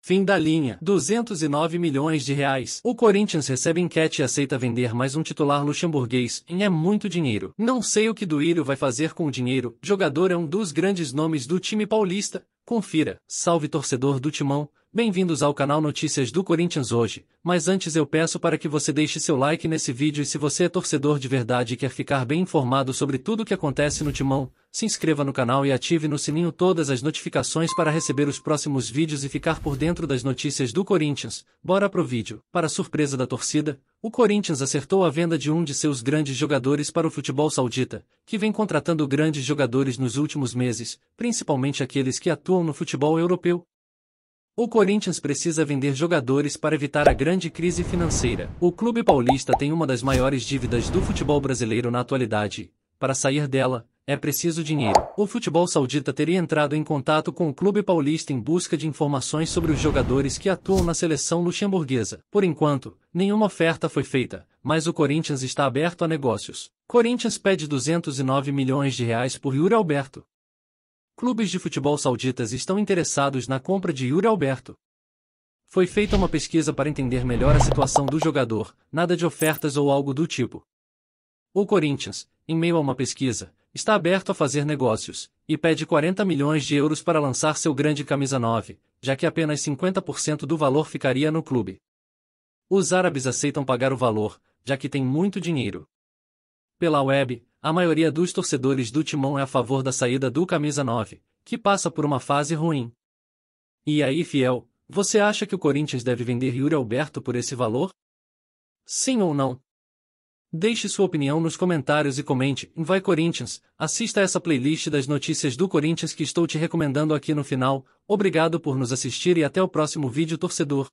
Fim da linha, 209 milhões de reais. O Corinthians recebe enquete e aceita vender mais um titular luxemburguês, e é muito dinheiro. Não sei o que Duírio vai fazer com o dinheiro, jogador é um dos grandes nomes do time paulista, confira. Salve torcedor do Timão, Bem-vindos ao canal Notícias do Corinthians hoje, mas antes eu peço para que você deixe seu like nesse vídeo e se você é torcedor de verdade e quer ficar bem informado sobre tudo o que acontece no Timão, se inscreva no canal e ative no sininho todas as notificações para receber os próximos vídeos e ficar por dentro das notícias do Corinthians. Bora pro vídeo. Para surpresa da torcida, o Corinthians acertou a venda de um de seus grandes jogadores para o futebol saudita, que vem contratando grandes jogadores nos últimos meses, principalmente aqueles que atuam no futebol europeu, o Corinthians precisa vender jogadores para evitar a grande crise financeira. O clube paulista tem uma das maiores dívidas do futebol brasileiro na atualidade. Para sair dela, é preciso dinheiro. O futebol saudita teria entrado em contato com o clube paulista em busca de informações sobre os jogadores que atuam na seleção luxemburguesa. Por enquanto, nenhuma oferta foi feita, mas o Corinthians está aberto a negócios. Corinthians pede 209 milhões de reais por Yuri Alberto clubes de futebol sauditas estão interessados na compra de Yuri Alberto. Foi feita uma pesquisa para entender melhor a situação do jogador, nada de ofertas ou algo do tipo. O Corinthians, em meio a uma pesquisa, está aberto a fazer negócios e pede 40 milhões de euros para lançar seu grande camisa 9, já que apenas 50% do valor ficaria no clube. Os árabes aceitam pagar o valor, já que tem muito dinheiro. Pela web, a maioria dos torcedores do Timão é a favor da saída do camisa 9, que passa por uma fase ruim. E aí, fiel, você acha que o Corinthians deve vender Yuri Alberto por esse valor? Sim ou não? Deixe sua opinião nos comentários e comente. Vai Corinthians, assista essa playlist das notícias do Corinthians que estou te recomendando aqui no final. Obrigado por nos assistir e até o próximo vídeo torcedor.